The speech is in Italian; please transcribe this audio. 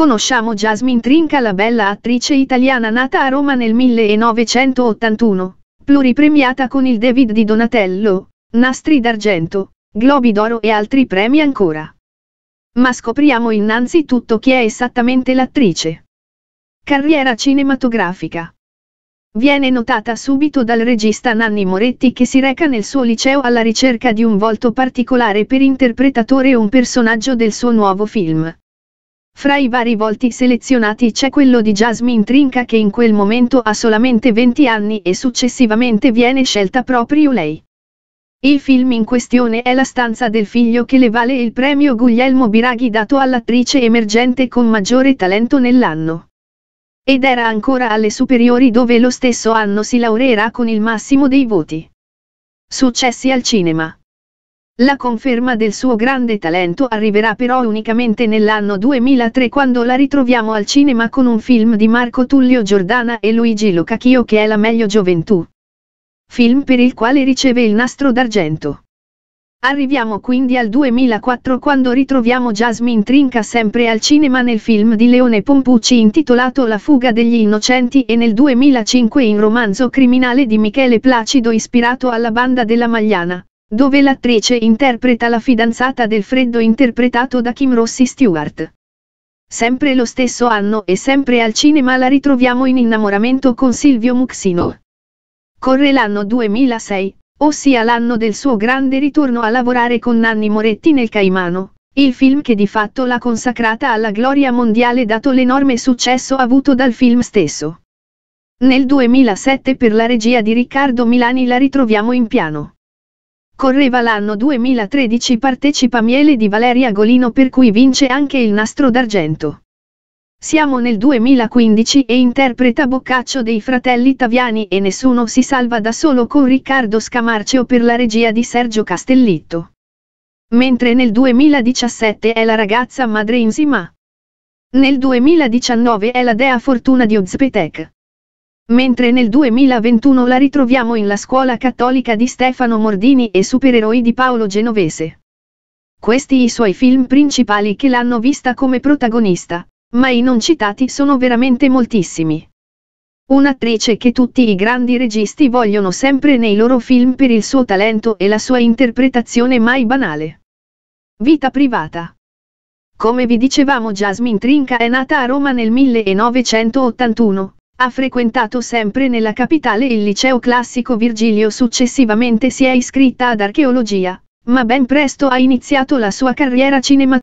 Conosciamo Jasmine Trinca la bella attrice italiana nata a Roma nel 1981, pluripremiata con il David di Donatello, Nastri d'Argento, Globi d'Oro e altri premi ancora. Ma scopriamo innanzitutto chi è esattamente l'attrice. Carriera cinematografica. Viene notata subito dal regista Nanni Moretti che si reca nel suo liceo alla ricerca di un volto particolare per interpretatore o un personaggio del suo nuovo film, fra i vari volti selezionati c'è quello di Jasmine Trinca che in quel momento ha solamente 20 anni e successivamente viene scelta proprio lei. Il film in questione è La stanza del figlio che le vale il premio Guglielmo Biraghi dato all'attrice emergente con maggiore talento nell'anno. Ed era ancora alle superiori dove lo stesso anno si laureerà con il massimo dei voti. Successi al cinema. La conferma del suo grande talento arriverà però unicamente nell'anno 2003 quando la ritroviamo al cinema con un film di Marco Tullio Giordana e Luigi Locacchio che è La meglio gioventù. Film per il quale riceve il nastro d'argento. Arriviamo quindi al 2004 quando ritroviamo Jasmine Trinca sempre al cinema nel film di Leone Pompucci intitolato La fuga degli innocenti e nel 2005 in romanzo criminale di Michele Placido ispirato alla banda della Magliana dove l'attrice interpreta la fidanzata del freddo interpretato da Kim Rossi Stewart. Sempre lo stesso anno e sempre al cinema la ritroviamo in innamoramento con Silvio Muxino. Corre l'anno 2006, ossia l'anno del suo grande ritorno a lavorare con Nanni Moretti nel Caimano, il film che di fatto l'ha consacrata alla gloria mondiale dato l'enorme successo avuto dal film stesso. Nel 2007 per la regia di Riccardo Milani la ritroviamo in piano. Correva l'anno 2013 partecipa Miele di Valeria Golino per cui vince anche il nastro d'argento. Siamo nel 2015 e interpreta Boccaccio dei fratelli Taviani e Nessuno si salva da solo con Riccardo Scamarcio per la regia di Sergio Castellitto. Mentre nel 2017 è la ragazza madre in Sima. Nel 2019 è la dea fortuna di Ozpetec mentre nel 2021 la ritroviamo in La scuola cattolica di Stefano Mordini e Supereroi di Paolo Genovese. Questi i suoi film principali che l'hanno vista come protagonista, ma i non citati sono veramente moltissimi. Un'attrice che tutti i grandi registi vogliono sempre nei loro film per il suo talento e la sua interpretazione mai banale. Vita privata. Come vi dicevamo Jasmine Trinca è nata a Roma nel 1981, ha frequentato sempre nella capitale il liceo classico Virgilio successivamente si è iscritta ad archeologia, ma ben presto ha iniziato la sua carriera cinematografica.